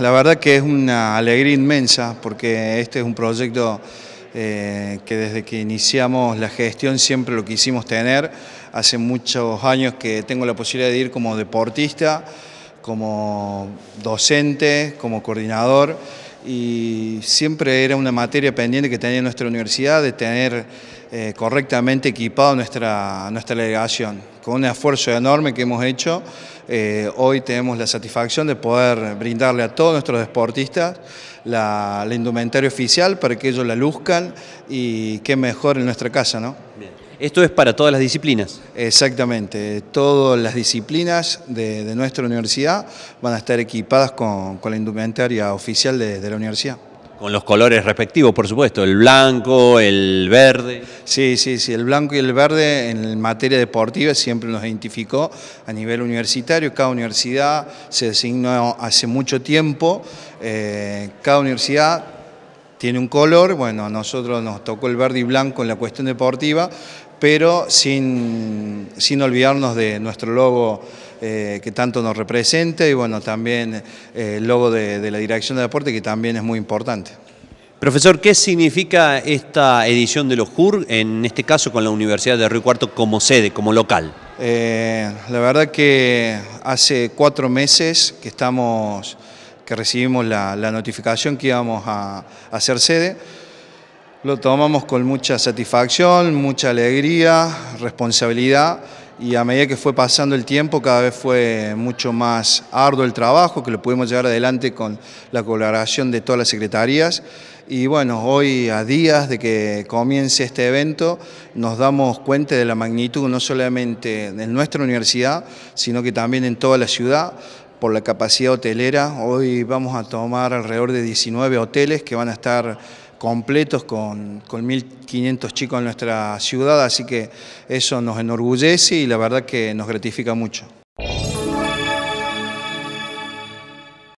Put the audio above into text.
La verdad que es una alegría inmensa porque este es un proyecto eh, que desde que iniciamos la gestión siempre lo quisimos tener. Hace muchos años que tengo la posibilidad de ir como deportista, como docente, como coordinador y siempre era una materia pendiente que tenía nuestra universidad de tener eh, correctamente equipado nuestra, nuestra delegación. Con un esfuerzo enorme que hemos hecho, eh, hoy tenemos la satisfacción de poder brindarle a todos nuestros deportistas la, indumentaria oficial para que ellos la luzcan y que mejor en nuestra casa. ¿no? Esto es para todas las disciplinas. Exactamente, todas las disciplinas de, nuestra universidad van a estar equipadas con, la indumentaria oficial de, la universidad. Con los colores respectivos, por supuesto, el blanco, el verde. Sí, sí, sí, el blanco y el verde en materia deportiva siempre nos identificó a nivel universitario. Cada universidad se designó hace mucho tiempo, eh, cada universidad tiene un color, bueno, a nosotros nos tocó el verde y blanco en la cuestión deportiva, pero sin, olvidarnos de nuestro logo eh, que tanto nos representa y bueno, también eh, el logo de, la Dirección de Deporte que también es muy importante. Profesor, ¿qué significa esta edición de los JUR, en este caso con la Universidad de Río Cuarto como sede, como local? Eh, la verdad que hace cuatro meses que estamos, que recibimos la, notificación que íbamos a hacer sede. Lo tomamos con mucha satisfacción, mucha alegría, responsabilidad y a medida que fue pasando el tiempo cada vez fue mucho más arduo el trabajo, que lo pudimos llevar adelante con la colaboración de todas las secretarías. Y bueno, hoy a días de que comience este evento nos damos cuenta de la magnitud no solamente en nuestra universidad, sino que también en toda la ciudad por la capacidad hotelera. Hoy vamos a tomar alrededor de 19 hoteles que van a estar completos con, con 1.500 chicos en nuestra ciudad, así que eso nos enorgullece y la verdad que nos gratifica mucho.